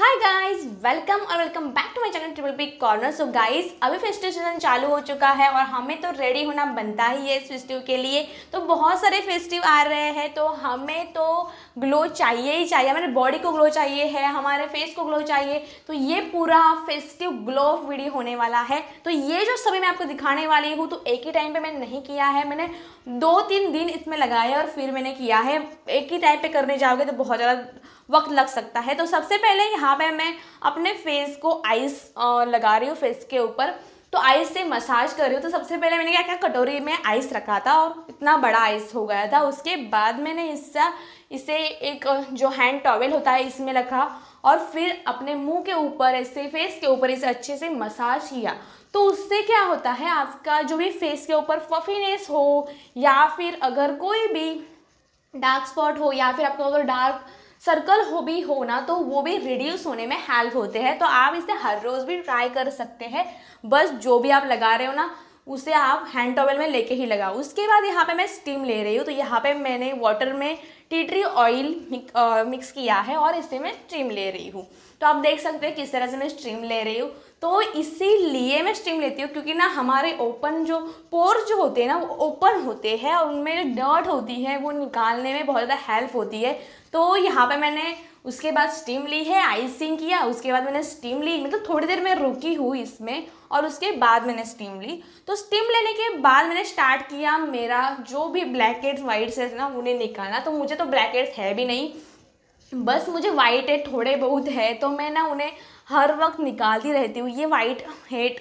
हाय guys welcome और welcome back to my channel triple P corner so guys अभी festive season चालू हो चुका है और हमें तो रेडी होना बनता ही है इस फेस्टिव के लिए तो बहुत सारे फेस्टिव आ रहे हैं तो हमें तो ग्लो चाहिए ही चाहिए हमारे बॉडी को ग्लो चाहिए है हमारे फेस को ग्लो चाहिए तो ये पूरा फेस्टिव ग्लो वीडियो होने वाला है तो ये जो सभी मैं आपको दिखाने वाली हूँ तो एक ही टाइम पर मैंने नहीं किया है मैंने दो तीन दिन इसमें लगाए और फिर मैंने किया है एक ही टाइम पर करने जाओगे तो बहुत ज़्यादा वक्त लग सकता है तो सबसे पहले यहाँ पे मैं अपने फेस को आइस लगा रही हूँ फेस के ऊपर तो आइस से मसाज कर रही हूँ तो सबसे पहले मैंने क्या क्या कटोरी में आइस रखा था और इतना बड़ा आइस हो गया था उसके बाद मैंने इसका इसे एक जो हैंड टॉवेल होता है इसमें रखा और फिर अपने मुंह के ऊपर ऐसे फेस के ऊपर इसे अच्छे से मसाज किया तो उससे क्या होता है आपका जो भी फेस के ऊपर फफीनेस हो या फिर अगर कोई भी डार्क स्पॉट हो या फिर आपको अगर डार्क सर्कल हो भी हो ना तो वो भी रिड्यूस होने में हेल्प होते हैं तो आप इसे हर रोज़ भी ट्राई कर सकते हैं बस जो भी आप लगा रहे हो ना उसे आप हैंड टॉवल में लेके ही लगाओ उसके बाद यहाँ पे मैं स्टीम ले रही हूँ तो यहाँ पे मैंने वाटर में टी ट्री ऑयल मिक्स किया है और इसे मैं स्टीम ले रही हूँ तो आप देख सकते हैं किस तरह से मैं स्टीम ले रही हूँ तो इसीलिए मैं स्टीम लेती हूँ क्योंकि ना हमारे ओपन जो पोर जो होते हैं ना वो ओपन होते हैं और उनमें जो डर्ट होती है वो निकालने में बहुत ज़्यादा हेल्प होती है तो यहाँ पर मैंने उसके बाद स्टीम ली है आइसिंग किया उसके बाद मैंने स्टीम ली मतलब थोड़ी देर में रुकी हुई इसमें और उसके बाद मैंने स्टीम ली तो स्टीम लेने के बाद मैंने स्टार्ट किया मेरा जो भी ब्लैक हेड्स वाइट्स है ना उन्हें निकालना तो मुझे तो ब्लैक है भी नहीं बस मुझे वाइट हेड थोड़े बहुत है तो मैं ना उन्हें हर वक्त निकालती रहती हूँ ये वाइट हेट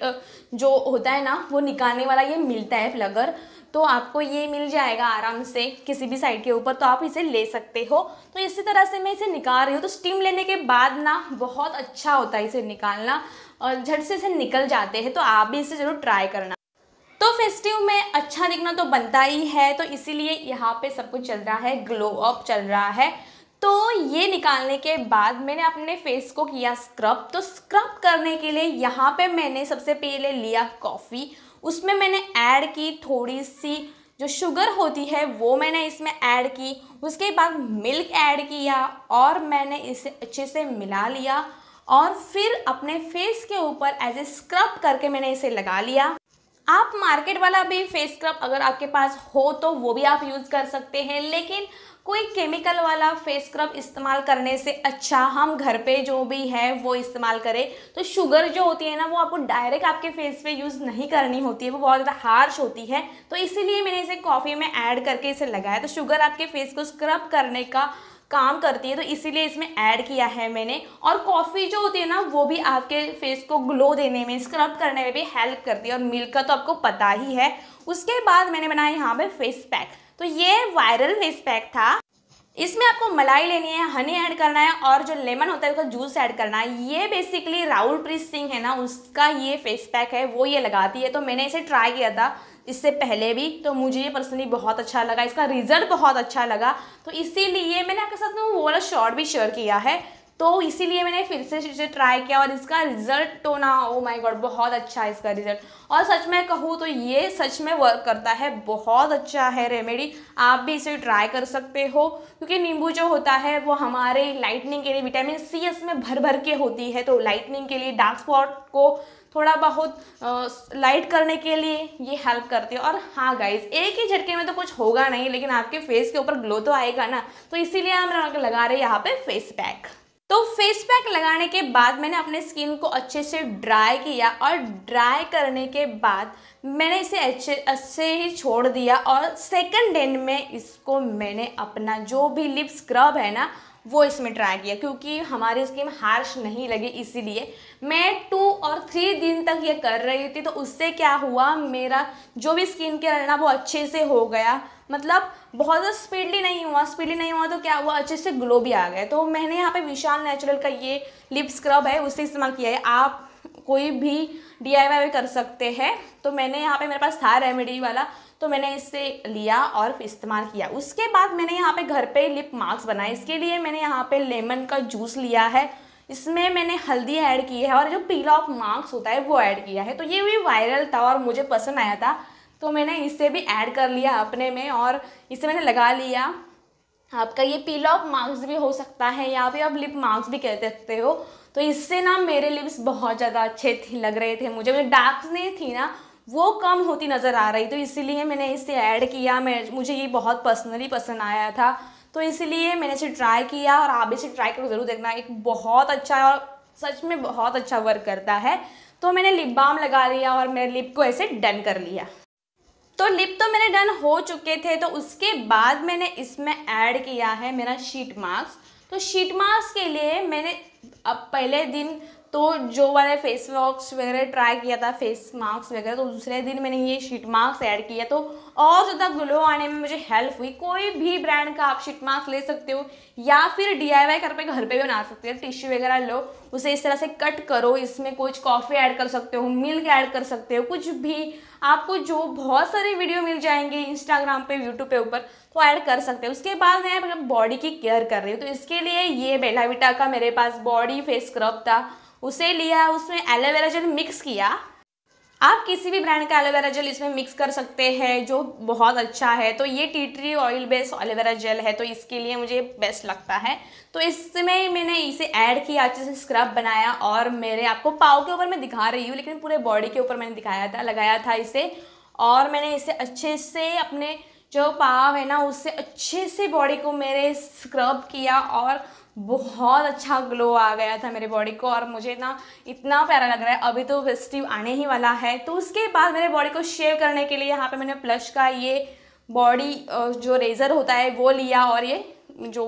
जो होता है ना वो निकालने वाला ये मिलता है फ्लगर तो आपको ये मिल जाएगा आराम से किसी भी साइड के ऊपर तो आप इसे ले सकते हो तो इसी तरह से मैं इसे निकाल रही हूँ तो स्टीम लेने के बाद ना बहुत अच्छा होता है इसे निकालना और झट से इसे निकल जाते हैं तो आप भी इसे ज़रूर ट्राई करना तो फेस्टिव में अच्छा दिखना तो बनता ही है तो इसीलिए यहाँ पे सब कुछ चल रहा है ग्लो अप चल रहा है तो ये निकालने के बाद मैंने अपने फेस को किया स्क्रब तो स्क्रब करने के लिए यहाँ पे मैंने सबसे पहले लिया कॉफ़ी उसमें मैंने ऐड की थोड़ी सी जो शुगर होती है वो मैंने इसमें ऐड की उसके बाद मिल्क ऐड किया और मैंने इसे अच्छे से मिला लिया और फिर अपने फेस के ऊपर एज ए स्क्रब करके मैंने इसे लगा लिया आप मार्केट वाला भी फेस स्क्रब अगर आपके पास हो तो वो भी आप यूज़ कर सकते हैं लेकिन कोई केमिकल वाला फेस स्क्रब इस्तेमाल करने से अच्छा हम घर पे जो भी है वो इस्तेमाल करें तो शुगर जो होती है ना वो आपको डायरेक्ट आपके फेस पे यूज़ नहीं करनी होती है वो बहुत ज़्यादा हार्श होती है तो इसीलिए मैंने इसे कॉफ़ी में ऐड करके इसे लगाया तो शुगर आपके फेस को स्क्रब करने का काम करती है तो इसीलिए इसमें ऐड किया है मैंने और कॉफ़ी जो होती है ना वो भी आपके फेस को ग्लो देने में स्क्रब करने में भी हेल्प करती है और मिल्क का तो आपको पता ही है उसके बाद मैंने बनाया यहाँ पे फेस पैक तो ये वायरल फेस पैक था इसमें आपको मलाई लेनी है हनी ऐड करना है और जो लेमन होता है उसका जूस ऐड करना है ये बेसिकली राहुल प्रीत सिंह है ना उसका ये फेस पैक है वो ये लगाती है तो मैंने इसे ट्राई किया था इससे पहले भी तो मुझे ये पर्सनली बहुत अच्छा लगा इसका रिजल्ट बहुत अच्छा लगा तो इसीलिए मैंने आपके साथ वो वाला शॉर्ट भी शेयर किया है तो इसीलिए मैंने फिर से इसे ट्राई किया और इसका रिज़ल्ट तो ना ओ माय गॉड बहुत अच्छा है इसका रिज़ल्ट और सच में कहूँ तो ये सच में वर्क करता है बहुत अच्छा है रेमेडी आप भी इसे ट्राई कर सकते हो क्योंकि नींबू जो होता है वो हमारे लाइटनिंग के लिए विटामिन सी इसमें भर भर के होती है तो लाइटनिंग के लिए डार्क स्पॉट को थोड़ा बहुत आ, लाइट करने के लिए ये हेल्प करते है और हाँ गाइज एक ही झटके में तो कुछ होगा नहीं लेकिन आपके फेस के ऊपर ग्लो तो आएगा ना तो इसीलिए हम लगा रहे हैं यहाँ पे फेस पैक तो फेस पैक लगाने के बाद मैंने अपने स्किन को अच्छे से ड्राई किया और ड्राई करने के बाद मैंने इसे अच्छे अच्छे ही छोड़ दिया और सेकंड डे में इसको मैंने अपना जो भी लिप स्क्रब है ना वो इसमें ट्राई किया क्योंकि हमारी स्किन हार्श नहीं लगी इसीलिए मैं टू और थ्री दिन तक ये कर रही थी तो उससे क्या हुआ मेरा जो भी स्किन केयर रहना वो अच्छे से हो गया मतलब बहुत ज़्यादा स्पीडली नहीं हुआ स्पीडली नहीं हुआ तो क्या हुआ अच्छे से ग्लो भी आ गए तो मैंने यहाँ पे विशाल नेचुरल का ये लिप स्क्रब है उससे इस्तेमाल किया है आप कोई भी डी कर सकते हैं तो मैंने यहाँ पे मेरे पास था रेमेडी वाला तो मैंने इसे लिया और इस्तेमाल किया उसके बाद मैंने यहाँ पे घर पे लिप मार्क्स बनाए इसके लिए मैंने यहाँ पे लेमन का जूस लिया है इसमें मैंने हल्दी ऐड की है और जो पील ऑफ मार्क्स होता है वो ऐड किया है तो ये भी वायरल था और मुझे पसंद आया था तो मैंने इसे भी ऐड कर लिया अपने में और इसे मैंने लगा लिया आपका ये पील ऑफ मार्क्स भी हो सकता है या फिर आप लिप मार्क्स भी कह सकते हो तो इससे ना मेरे लिप्स बहुत ज़्यादा अच्छे थे लग रहे थे मुझे डार्क नहीं थी ना वो कम होती नज़र आ रही तो इसीलिए मैंने इसे ऐड किया मैं मुझे ये बहुत पर्सनली पसंद आया था तो इसीलिए मैंने इसे ट्राई किया और आप इसे ट्राई करके ज़रूर देखना एक बहुत अच्छा और सच में बहुत अच्छा वर्क करता है तो मैंने लिप बाम लगा लिया और मेरे लिप को ऐसे डन कर लिया तो लिप तो मेरे डन हो चुके थे तो उसके बाद मैंने इसमें ऐड किया है मेरा शीट मास्क तो शीट मास्क के लिए मैंने अब पहले दिन तो जो मैंने फेस वॉक्स वगैरह ट्राई किया था फेस मास्क वगैरह तो दूसरे दिन मैंने ये शीट मास्क ऐड किया तो और ज़्यादा ग्लो आने में मुझे हेल्प हुई कोई भी ब्रांड का आप शीट मास्क ले सकते हो या फिर डी कर पे घर पे भी बना सकते हो टिश्यू वगैरह लो उसे इस तरह से कट करो इसमें कुछ कॉफ़ी ऐड कर सकते हो मिल्क ऐड कर सकते हो कुछ भी आपको जो बहुत सारे वीडियो मिल जाएंगे इंस्टाग्राम पे यूट्यूब पे ऊपर तो ऐड कर सकते हैं उसके बाद मैं मतलब बॉडी की केयर कर रही हूँ तो इसके लिए ये बेलाविटा का मेरे पास बॉडी फेस स्क्रब था उसे लिया उसमें एलोवेरा जेल मिक्स किया आप किसी भी ब्रांड का एलोवेरा जेल इसमें मिक्स कर सकते हैं जो बहुत अच्छा है तो ये tea tree oil based aloe vera gel है तो इसके लिए मुझे बेस्ट लगता है तो इसमें मैंने इसे ऐड किया अच्छे से स्क्रब बनाया और मेरे आपको पाव के ऊपर मैं दिखा रही हूँ लेकिन पूरे बॉडी के ऊपर मैंने दिखाया था लगाया था इसे और मैंने इसे अच्छे से अपने जो पाव है ना उससे अच्छे से बॉडी को मेरे स्क्रब किया और बहुत अच्छा ग्लो आ गया था मेरे बॉडी को और मुझे ना इतना प्यारा लग रहा है अभी तो फेस्टिव आने ही वाला है तो उसके बाद मेरे बॉडी को शेव करने के लिए यहाँ पे मैंने प्लश का ये बॉडी जो रेज़र होता है वो लिया और ये जो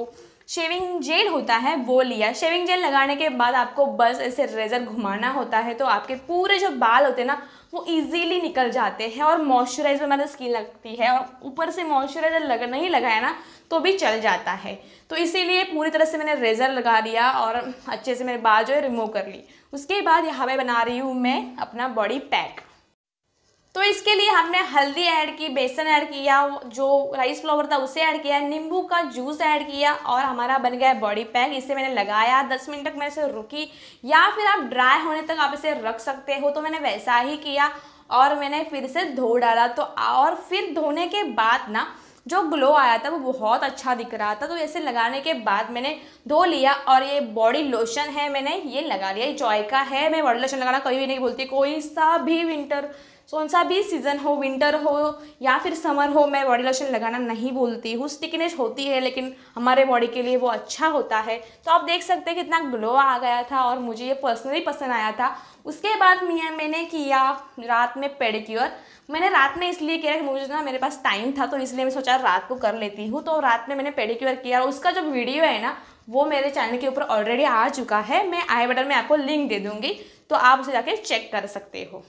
शेविंग जेल होता है वो लिया शेविंग जेल लगाने के बाद आपको बस ऐसे रेज़र घुमाना होता है तो आपके पूरे जो बाल होते हैं ना वो इजीली निकल जाते हैं और मॉइस्चराइज मतलब स्किन लगती है और ऊपर से मॉइस्चराइजर लग नहीं लगाया ना तो भी चल जाता है तो इसीलिए पूरी तरह से मैंने रेज़र लगा लिया और अच्छे से मेरे बाल जो है रिमूव कर ली उसके बाद यहाँ पर बना रही हूँ मैं अपना बॉडी पैक तो इसके लिए हमने हल्दी ऐड की बेसन ऐड किया जो राइस फ्लावर था उसे ऐड किया नींबू का जूस ऐड किया और हमारा बन गया बॉडी पैक इसे मैंने लगाया दस मिनट तक मैं इसे रुकी या फिर आप ड्राई होने तक आप इसे रख सकते हो तो मैंने वैसा ही किया और मैंने फिर से धो डाला तो और फिर धोने के बाद ना जो ग्लो आया था वो बहुत अच्छा दिख रहा था तो ऐसे लगाने के बाद मैंने धो लिया और ये बॉडी लोशन है मैंने ये लगा लिया ये चॉय का है मैं बॉडी लोशन लगाना कभी भी नहीं बोलती कोई सा भी विंटर कौन सा भी सीज़न हो विंटर हो या फिर समर हो मैं बॉडी लोशन लगाना नहीं बोलती हूँ स्टिकनेस होती है लेकिन हमारे बॉडी के लिए वो अच्छा होता है तो आप देख सकते हैं कितना ग्लो आ गया था और मुझे ये पर्सनली पसंद आया था उसके बाद मैं मैंने किया रात में पेडिक्योर मैंने रात में इसलिए किया कि मुझे ना मेरे पास टाइम था तो इसलिए मैं सोचा रात को कर लेती हूँ तो रात में मैंने पेडिक्योर किया और उसका जो वीडियो है ना वो मेरे चैनल के ऊपर ऑलरेडी आ चुका है मैं आई बटन में आपको लिंक दे दूँगी तो आप उसे जाके चेक कर सकते हो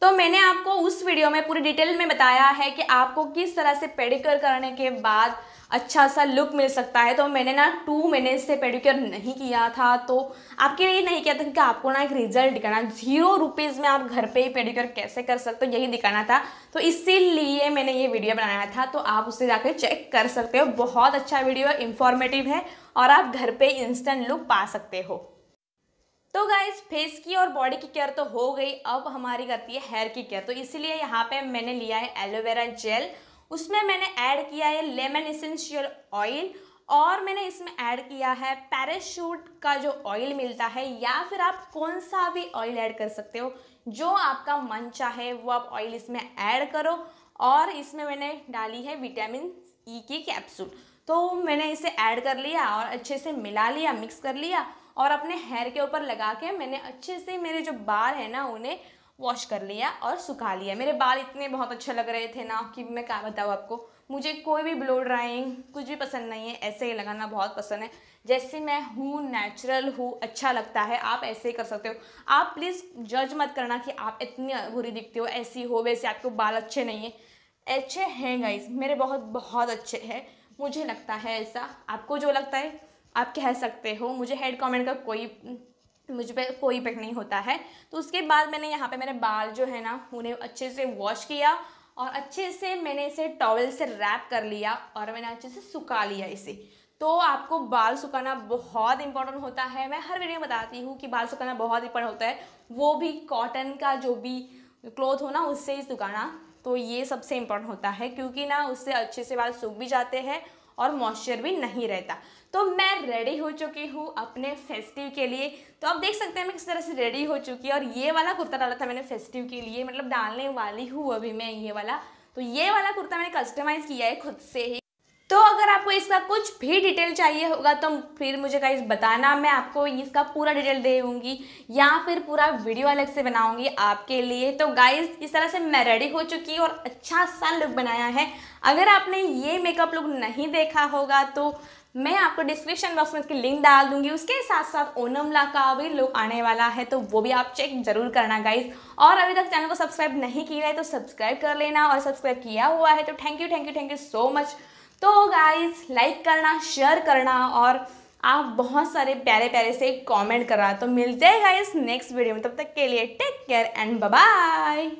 तो मैंने आपको उस वीडियो में पूरी डिटेल में बताया है कि आपको किस तरह से पेडिक्योर करने के बाद अच्छा सा लुक मिल सकता है तो मैंने ना टू महीने से पेडिक्योर नहीं किया था तो आपके लिए नहीं किया था क्योंकि आपको ना एक रिजल्ट दिखाना जीरो रुपीज़ में आप घर पे ही पेडिक्योर कैसे कर सकते हो यही दिखाना था तो इसीलिए मैंने ये वीडियो बनाया था तो आप उसे जाकर चेक कर सकते हो बहुत अच्छा वीडियो है इन्फॉर्मेटिव है और आप घर पर इंस्टेंट लुक पा सकते हो तो गाइज फेस की और बॉडी की केयर तो हो गई अब हमारी करती है हेयर की केयर तो इसीलिए यहाँ पे मैंने लिया है एलोवेरा जेल उसमें मैंने ऐड किया है लेमन इसेंशियल ऑयल और मैंने इसमें ऐड किया है पैराशूट का जो ऑयल मिलता है या फिर आप कौन सा भी ऑयल ऐड कर सकते हो जो आपका मन चाहे वो आप ऑयल इसमें ऐड करो और इसमें मैंने डाली है विटामिन ई e की कैप्सूल तो मैंने इसे ऐड कर लिया और अच्छे से मिला लिया मिक्स कर लिया और अपने हेयर के ऊपर लगा के मैंने अच्छे से मेरे जो बाल है ना उन्हें वॉश कर लिया और सुखा लिया मेरे बाल इतने बहुत अच्छे लग रहे थे ना कि मैं क्या बताऊँ आपको मुझे कोई भी ब्लो ड्राइंग कुछ भी पसंद नहीं है ऐसे ही लगाना बहुत पसंद है जैसे मैं हूँ नेचुरल हूँ अच्छा लगता है आप ऐसे ही कर सकते हो आप प्लीज़ जज मत करना कि आप इतनी बुरी दिखते हो ऐसी हो वैसे आपको बाल अच्छे नहीं है अच्छे हैं गाइज मेरे बहुत बहुत अच्छे हैं मुझे लगता है ऐसा आपको जो लगता है आप कह सकते हो मुझे हेड कमेंट का कोई मुझ पर कोई इफेक्ट नहीं होता है तो उसके बाद मैंने यहाँ पे मेरे बाल जो है ना उन्हें अच्छे से वॉश किया और अच्छे से मैंने इसे टॉवल से रैप कर लिया और मैंने अच्छे से सुखा लिया इसे तो आपको बाल सुखाना बहुत इंपॉर्टेंट होता है मैं हर वीडियो में बताती हूँ कि बाल सुखाना बहुत इंपॉर्टेंट होता है वो भी कॉटन का जो भी क्लोथ हो ना उससे ही सुखाना तो ये सबसे इम्पॉर्टेंट होता है क्योंकि ना उससे अच्छे से बाल सूख भी जाते हैं और मॉइस्चर भी नहीं रहता तो मैं रेडी हो चुकी हूँ अपने फेस्टिव के लिए तो आप देख सकते हैं मैं किस तरह से रेडी हो चुकी है और ये वाला कुर्ता डाला था मैंने फेस्टिव के लिए मतलब डालने वाली हूँ अभी मैं ये वाला तो ये वाला कुर्ता मैंने कस्टमाइज़ किया है खुद से ही तो अगर आपको इसका कुछ भी डिटेल चाहिए होगा तो फिर मुझे गाइज बताना मैं आपको इसका पूरा डिटेल दे दूँगी या फिर पूरा वीडियो अलग से बनाऊँगी आपके लिए तो गाइज इस तरह से मैं रेडी हो चुकी और अच्छा सा लुक बनाया है अगर आपने ये मेकअप लुक नहीं देखा होगा तो मैं आपको डिस्क्रिप्शन बॉक्स में उसकी लिंक डाल दूंगी उसके साथ साथ ओनमला का भी लुक आने वाला है तो वो भी आप चेक जरूर करना गाइज और अभी तक चैनल को सब्सक्राइब नहीं किया है तो सब्सक्राइब कर लेना और सब्सक्राइब किया हुआ है तो thank you thank you thank you so much तो गाइज लाइक करना शेयर करना और आप बहुत सारे प्यारे प्यारे से कमेंट करना तो मिलते हैं गाइज नेक्स्ट वीडियो में तब तक के लिए टेक केयर एंड बाय